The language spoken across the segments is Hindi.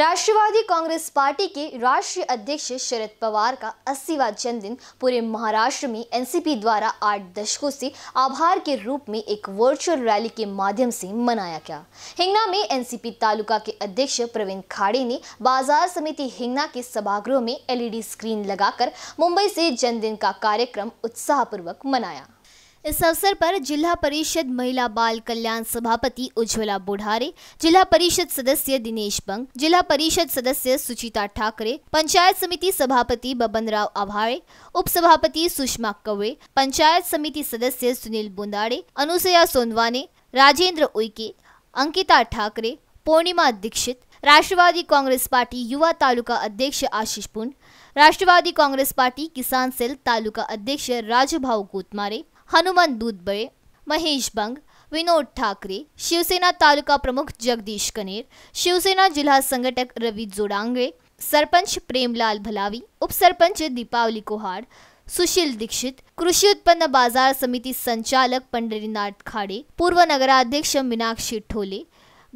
राष्ट्रवादी कांग्रेस पार्टी के राष्ट्रीय अध्यक्ष शरद पवार का अस्सीवा जन्मदिन पूरे महाराष्ट्र में एनसीपी द्वारा आठ दशकों से आभार के रूप में एक वर्चुअल रैली के माध्यम से मनाया गया हिंगना में एनसीपी तालुका के अध्यक्ष प्रवीण खाड़े ने बाजार समिति हिंगना के सभागृह में एलईडी स्क्रीन लगाकर मुंबई से जन्मदिन का कार्यक्रम उत्साहपूर्वक मनाया इस अवसर पर जिला परिषद महिला बाल कल्याण सभापति उज्ज्वला बुढ़ारे जिला परिषद सदस्य दिनेश बंग जिला परिषद सदस्य सुचिता ठाकरे पंचायत समिति सभापति बबन राव आभारे उप सभापति सुषमा कवे पंचायत समिति सदस्य सुनील बुंदाड़े अनुसया सोनवाने राजेंद्र उइके अंकिता ठाकरे पूर्णिमा दीक्षित राष्ट्रवादी कांग्रेस पार्टी युवा तालुका अध्यक्ष आशीष पुन राष्ट्रवादी कांग्रेस पार्टी किसान सेल तालुका अध्यक्ष राजभाऊ कोतमारे हनुमान दूधबड़े महेश बंग विनोद ठाकरे शिवसेना तालुका प्रमुख जगदीश कनेर शिवसेना जिला संगठक रवि जोडांगे सरपंच प्रेमलाल भलावी उप सरपंच दीपावली कोहाड़ सुशील दीक्षित कृषि उत्पन्न बाजार समिति संचालक पंडरीनाथ खाडे पूर्व नगराध्यक्ष मीनाक्षी ठोले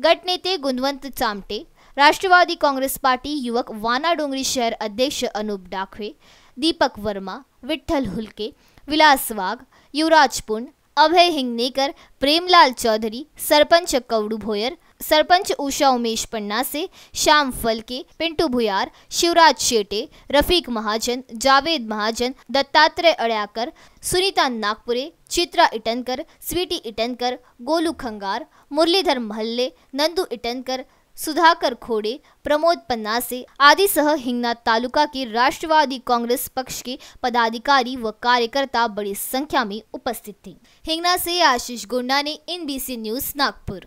गटनेते गुणवंत चामटे राष्ट्रवादी कांग्रेस पार्टी युवक वाना डोंगरी शहर अध्यक्ष अनूप डाखे दीपक वर्मा विठल हुलके विलास वाघ युवराज पुंड अभय हिंगनेकर प्रेमलाल चौधरी सरपंच कवड़ू भोयर सरपंच उषा उमेश पन्ना से श्याम फलके पिंटू भुयार शिवराज शेटे रफीक महाजन जावेद महाजन दत्तात्रेय अड़ाकर सुनीता नागपुरे चित्रा इटनकर स्वीटी इटनकर गोलू खंगार मुरलीधर महल्ले नंदू इटनकर सुधाकर खोड़े प्रमोद पन्नासे आदि सह हिंगना तालुका के राष्ट्रवादी कांग्रेस पक्ष के पदाधिकारी व कार्यकर्ता बड़ी संख्या में उपस्थित थे हिंगना से आशीष गोंडा ने एनबीसी न्यूज नागपुर